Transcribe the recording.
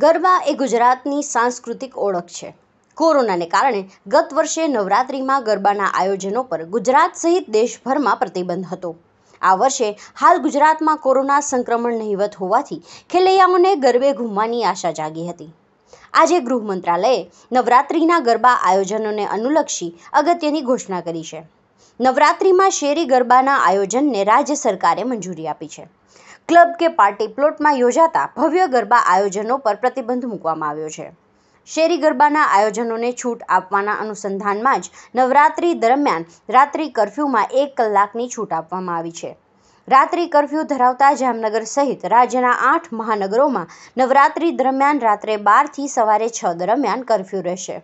ગરબા એ ગુજરાતની સાંસ્કૃતિક ઓળખ છે કોરોનાને કારણે ગત વર્ષે નવરાત્રિમાં ગરબાના આયોજનો પર ગુજરાત સહિત દેશભરમાં પ્રતિબંધ હતો આ વર્ષે હાલ ગુજરાતમાં કોરોના સંક્રમણ નહીવત હોવાથી ખેલૈયાઓને ગરબે ઘૂમવાની આશા જાગી હતી આજે ગૃહ મંત્રાલયે નવરાત્રિના ગરબા આયોજનોને અનુલક્ષી અગત્યની ઘોષણા કરી છે નવરાત્રિમાં શેરી ગરબાના આયોજનને રાજ્ય સરકારે મંજૂરી આપી છે ક્લબ કે પાર્ટી પ્લોટમાં યોજાતા ભવ્ય ગરબા આયોજનો પર પ્રતિબંધ મૂકવામાં આવ્યો છે શેરી ગરબાના આયોજનોને છૂટ આપવાના અનુસંધાનમાં જ નવરાત્રિ દરમિયાન રાત્રિ કરફ્યુમાં એક કલાકની છૂટ આપવામાં આવી છે રાત્રિ કરફ્યુ ધરાવતા જામનગર સહિત રાજ્યના આઠ મહાનગરોમાં નવરાત્રિ દરમિયાન રાત્રે બારથી સવારે છ દરમિયાન કરફ્યુ રહેશે